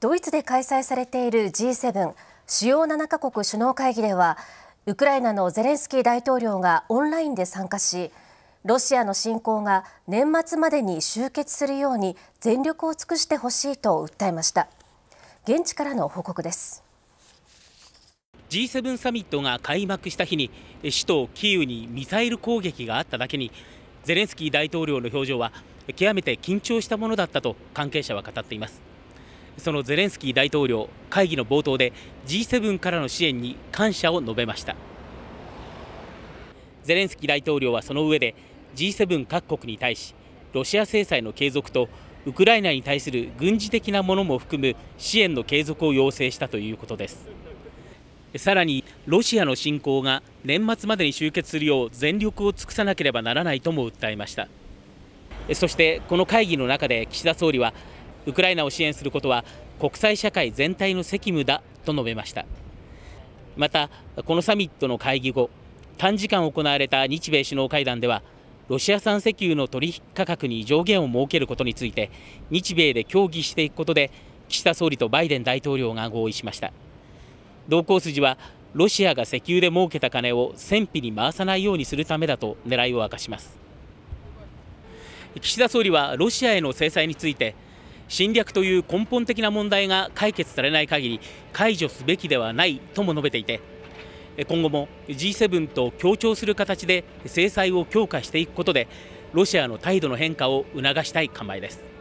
ドイツで開催されている G7 主要7カ国首脳会議ではウクライナのゼレンスキー大統領がオンラインで参加しロシアの侵攻が年末までに終結するように全力を尽くしてほしいと訴えました現地からの報告です G7 サミットが開幕した日に首都キーウにミサイル攻撃があっただけにゼレンスキー大統領の表情は極めて緊張したものだったと関係者は語っていますそのゼレンスキー大統領会議の冒頭で G7 からの支援に感謝を述べましたゼレンスキー大統領はその上で G7 各国に対しロシア制裁の継続とウクライナに対する軍事的なものも含む支援の継続を要請したということですさらにロシアの侵攻が年末までに終結するよう全力を尽くさなければならないとも訴えましたそしてこの会議の中で岸田総理はウクライナを支援することは国際社会全体の責務だと述べましたまたこのサミットの会議後短時間行われた日米首脳会談ではロシア産石油の取引価格に上限を設けることについて日米で協議していくことで岸田総理とバイデン大統領が合意しました同行筋はロシアが石油で儲けた金を戦費に回さないようにするためだと狙いを明かします岸田総理はロシアへの制裁について侵略という根本的な問題が解決されない限り解除すべきではないとも述べていて今後も G7 と協調する形で制裁を強化していくことでロシアの態度の変化を促したい構えです。